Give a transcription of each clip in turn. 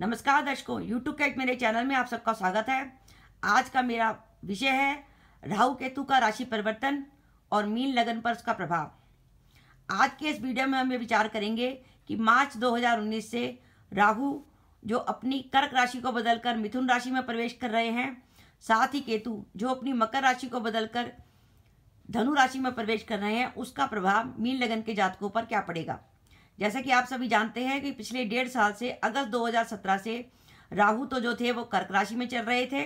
नमस्कार दर्शकों यूट्यूब का एक मेरे चैनल में आप सबका स्वागत है आज का मेरा विषय है राहु केतु का राशि परिवर्तन और मीन लगन पर उसका प्रभाव आज के इस वीडियो में हम ये विचार करेंगे कि मार्च 2019 से राहु जो अपनी कर्क राशि को बदलकर मिथुन राशि में प्रवेश कर रहे हैं साथ ही केतु जो अपनी मकर राशि को बदलकर धनु राशि में प्रवेश कर रहे हैं उसका प्रभाव मीन लगन के जातकों पर क्या पड़ेगा जैसे कि आप सभी जानते हैं कि पिछले डेढ़ साल से अगस्त 2017 से राहु तो जो थे वो कर्क राशि में चल रहे थे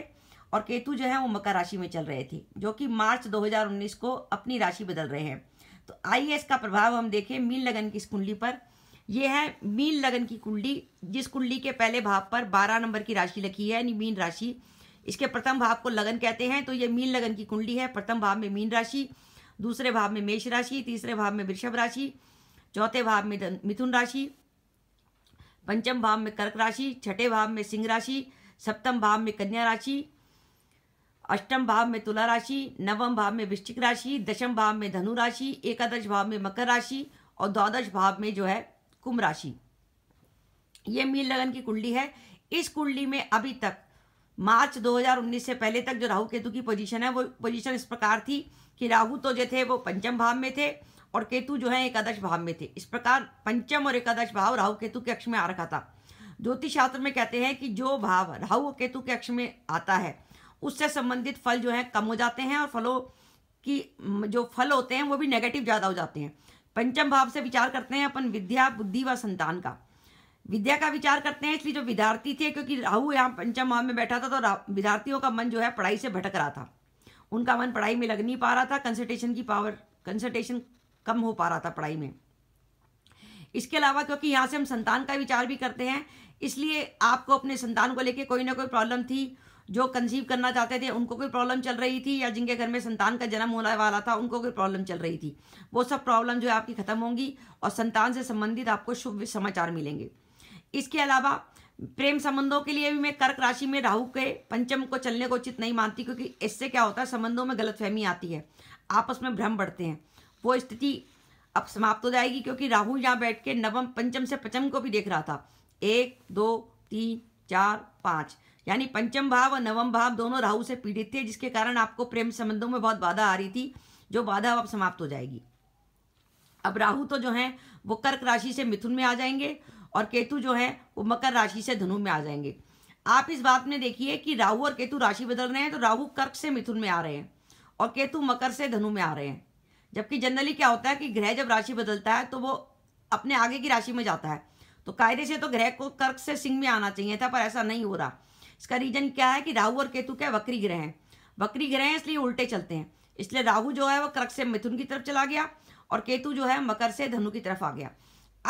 और केतु जो है वो मकर राशि में चल रहे थे जो कि मार्च 2019 को अपनी राशि बदल रहे हैं तो आइए इसका प्रभाव हम देखें मीन लगन की इस कुंडली पर यह है मीन लगन की कुंडली जिस कुंडली के पहले भाव पर बारह नंबर की राशि लिखी है यानी मीन राशि इसके प्रथम भाव को लगन कहते हैं तो ये मीन लगन की कुंडली है प्रथम भाव में मीन राशि दूसरे भाव में मेष राशि तीसरे भाव में वृषभ राशि चौथे भाव में मिथुन राशि पंचम भाव में कर्क राशि छठे भाव में सिंह राशि सप्तम भाव में कन्या राशि अष्टम भाव में तुला राशि नवम भाव में वृश्चिक राशि दशम भाव में धनु राशि एकादश भाव में मकर राशि और द्वादश भाव में जो है कुंभ राशि ये मीन लगन की कुंडली है इस कुंडली में अभी तक मार्च 2019 से पहले तक जो राहु केतु की पोजीशन है वो पोजीशन इस प्रकार थी कि राहु तो जो थे वो पंचम भाव में थे और केतु जो है एकादश भाव में थे इस प्रकार पंचम और एकादश भाव राहु केतु के अक्ष में आ रखा था ज्योतिष शास्त्र में कहते हैं कि जो भाव राहु और केतु के अक्ष में आता है उससे संबंधित फल जो है कम हो जाते हैं और फलों की जो फल होते हैं वो भी नेगेटिव ज़्यादा हो जाते हैं पंचम भाव से विचार करते हैं अपन विद्या बुद्धि व संतान का विद्या का विचार करते हैं इसलिए जो विद्यार्थी थे क्योंकि राहु यहाँ पंचम भाव में बैठा था तो विद्यार्थियों का मन जो है पढ़ाई से भटक रहा था उनका मन पढ़ाई में लग नहीं पा रहा था कंसल्टेशन की पावर कंसल्टेशन कम हो पा रहा था पढ़ाई में इसके अलावा क्योंकि यहाँ से हम संतान का विचार भी करते हैं इसलिए आपको अपने संतान को लेके कोई ना कोई प्रॉब्लम थी जो कंसीव करना चाहते थे उनको कोई प्रॉब्लम चल रही थी या जिनके घर में संतान का जन्म होने वाला था उनको कोई प्रॉब्लम चल रही थी वो सब प्रॉब्लम जो है आपकी ख़त्म होंगी और संतान से संबंधित आपको शुभ समाचार मिलेंगे इसके अलावा प्रेम संबंधों के लिए भी मैं कर्क राशि में राहु के पंचम को चलने को उचित नहीं मानती क्योंकि इससे क्या होता है संबंधों में गलतफहमी आती है आपस में भ्रम बढ़ते हैं वो स्थिति अब समाप्त हो जाएगी क्योंकि राहु यहाँ बैठ के नवम पंचम से पंचम को भी देख रहा था एक दो तीन चार पाँच यानी पंचम भाव और नवम भाव दोनों राहु से पीड़ित थे जिसके कारण आपको प्रेम संबंधों में बहुत बाधा आ रही थी जो बाधा अब समाप्त हो जाएगी अब राहु तो जो हैं वो कर्क राशि से मिथुन में आ जाएंगे और केतु जो है वो मकर राशि से धनु में आ जाएंगे आप इस बात में देखिए कि राहु और केतु राशि बदल रहे हैं तो राहु कर्क से मिथुन में आ रहे हैं और केतु मकर से धनु में आ रहे हैं जबकि जनरली क्या होता है कि ग्रह जब राशि बदलता है तो वो अपने आगे की राशि में जाता है तो कायदे से तो ग्रह को कर्क से सिंह में आना चाहिए था पर ऐसा नहीं हो रहा इसका रीजन क्या है कि राहु और केतु क्या वक्री ग्रह हैं वक्री ग्रह हैं इसलिए उल्टे चलते हैं इसलिए राहु जो है वो कर्क से मिथुन की तरफ चला गया और केतु जो है मकर से धनु की तरफ आ गया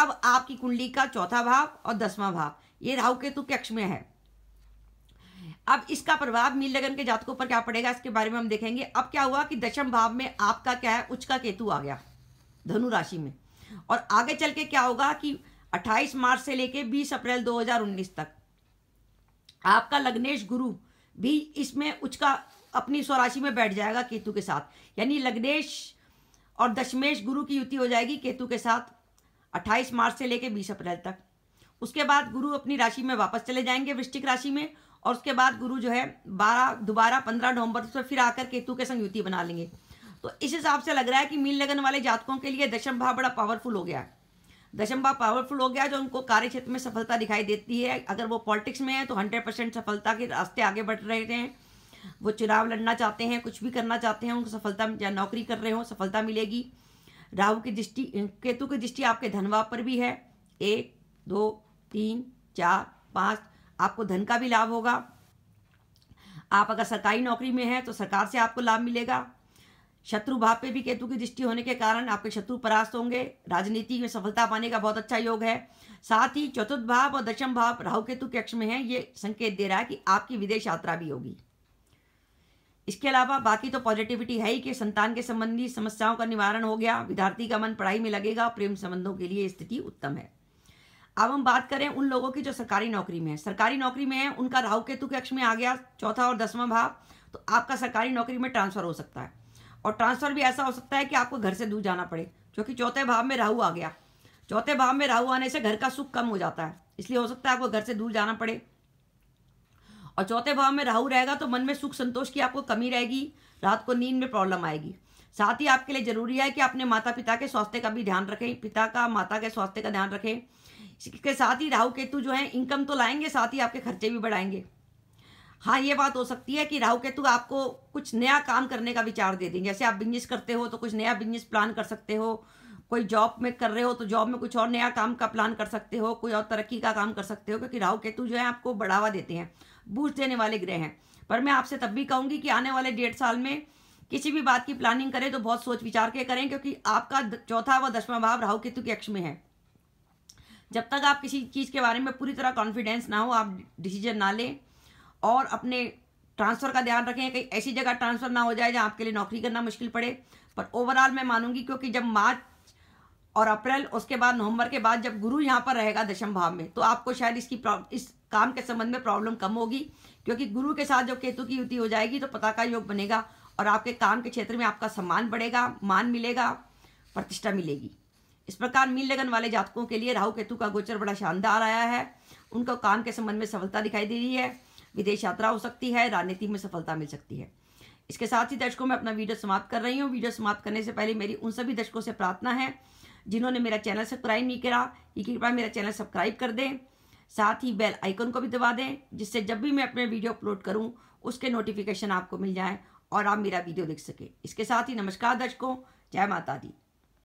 अब आपकी कुंडली का चौथा भाव और दसवां भाव ये राहु केतु के अक्ष में है अब इसका प्रभाव मीन लगन के जातकों पर क्या पड़ेगा इसके बारे में हम देखेंगे अब क्या हुआ कि दशम भाव में आपका क्या है उच्च का केतु आ गया धनु राशि में और आगे चल के क्या होगा कि 28 मार्च से लेके 20 अप्रैल 2019 तक आपका लग्नेश गुरु भी इसमें उच्च का अपनी स्वराशि में बैठ जाएगा केतु के साथ यानी लग्नेश और दशमेश गुरु की युति हो जाएगी केतु के साथ 28 मार्च से लेके 20 अप्रैल तक उसके बाद गुरु अपनी राशि में वापस चले जाएंगे वृश्चिक राशि में और उसके बाद गुरु जो है बारह दोबारा पंद्रह नवंबर से फिर आकर केतु के संग युति बना लेंगे तो इस हिसाब से लग रहा है कि मीन लगन वाले जातकों के लिए दशम भाव बड़ा पावरफुल हो गया दशम भाव पावरफुल हो गया जो उनको कार्य क्षेत्र में सफलता दिखाई देती है अगर वो पॉलिटिक्स में है तो हंड्रेड परसेंट सफलता के रास्ते आगे बढ़ रहे हैं वो चुनाव लड़ना चाहते हैं कुछ भी करना चाहते हैं उनको सफलता या नौकरी कर रहे हो सफलता मिलेगी राहु की दृष्टि केतु की दृष्टि आपके धनवा पर भी है एक दो तीन चार पाँच आपको धन का भी लाभ होगा आप अगर सरकारी नौकरी में हैं तो सरकार से आपको लाभ मिलेगा शत्रु भाव पे भी केतु की दृष्टि होने के कारण आपके शत्रु परास्त होंगे राजनीति में सफलता पाने का बहुत अच्छा योग है साथ ही चतुर्थ भाव और दशम भाव राहु केतु के अक्ष में है ये संकेत दे रहा है कि आपकी विदेश यात्रा भी होगी इसके अलावा बाकी तो पॉजिटिविटी है ही कि संतान के संबंधी समस्याओं का निवारण हो गया विद्यार्थी का मन पढ़ाई में लगेगा प्रेम संबंधों के लिए स्थिति उत्तम है अब हम बात करें उन लोगों की जो सरकारी नौकरी में है सरकारी नौकरी में है उनका राहु केतु के अक्ष में आ गया चौथा और दसवां भाव तो आपका सरकारी नौकरी में ट्रांसफर हो सकता है और ट्रांसफर भी ऐसा हो सकता है कि आपको घर से दूर जाना पड़े क्योंकि चौथे भाव में राहु आ गया चौथे भाव में राहु आने से घर का सुख कम हो जाता है इसलिए हो सकता है आपको घर से दूर जाना पड़े और चौथे भाव में राहु रहेगा तो मन में सुख संतोष की आपको कमी रहेगी रात को नींद में प्रॉब्लम आएगी साथ ही आपके लिए जरूरी है कि अपने माता पिता के स्वास्थ्य का भी ध्यान रखें पिता का माता के स्वास्थ्य का ध्यान रखें के साथ ही राहु केतु जो है इनकम तो लाएंगे साथ ही आपके खर्चे भी बढ़ाएंगे हाँ ये बात हो सकती है कि राहु केतु आपको कुछ नया काम करने का विचार दे देंगे जैसे आप बिजनेस करते हो तो कुछ नया बिजनेस प्लान कर सकते हो कोई जॉब में कर रहे हो तो जॉब में कुछ और नया काम का प्लान कर सकते हो कोई और तरक्की का काम कर सकते हो क्योंकि राहु केतु जो है आपको बढ़ावा देते हैं बूझ देने वाले ग्रह हैं पर मैं आपसे तब भी कहूँगी कि आने वाले डेढ़ साल में किसी भी बात की प्लानिंग करें तो बहुत सोच विचार के करें क्योंकि आपका चौथा व दसवां भाव राहु केतु के अक्ष में है जब तक आप किसी चीज़ के बारे में पूरी तरह कॉन्फिडेंस ना हो आप डिसीजन ना लें और अपने ट्रांसफ़र का ध्यान रखें कहीं ऐसी जगह ट्रांसफ़र ना हो जाए जहाँ आपके लिए नौकरी करना मुश्किल पड़े पर ओवरऑल मैं मानूंगी क्योंकि जब मार्च और अप्रैल उसके बाद नवंबर के बाद जब गुरु यहाँ पर रहेगा दशम भाव में तो आपको शायद इसकी इस काम के संबंध में प्रॉब्लम कम होगी क्योंकि गुरु के साथ जब केतु की युति हो जाएगी तो पता का योग बनेगा और आपके काम के क्षेत्र में आपका सम्मान बढ़ेगा मान मिलेगा प्रतिष्ठा मिलेगी इस प्रकार मीन लगन वाले जातकों के लिए राहु केतु का गोचर बड़ा शानदार आया है उनको काम के संबंध में सफलता दिखाई दे रही है विदेश यात्रा हो सकती है राजनीति में सफलता मिल सकती है इसके साथ ही दर्शकों में अपना वीडियो समाप्त कर रही हूँ वीडियो समाप्त करने से पहले मेरी उन सभी दर्शकों से प्रार्थना है जिन्होंने मेरा चैनल सब्सक्राइब नहीं करा कि कृपया मेरा चैनल सब्सक्राइब कर दें साथ ही बेल आइकन को भी दबा दें जिससे जब भी मैं अपने वीडियो अपलोड करूँ उसके नोटिफिकेशन आपको मिल जाएँ और आप मेरा वीडियो देख सकें इसके साथ ही नमस्कार दर्शकों जय माता दी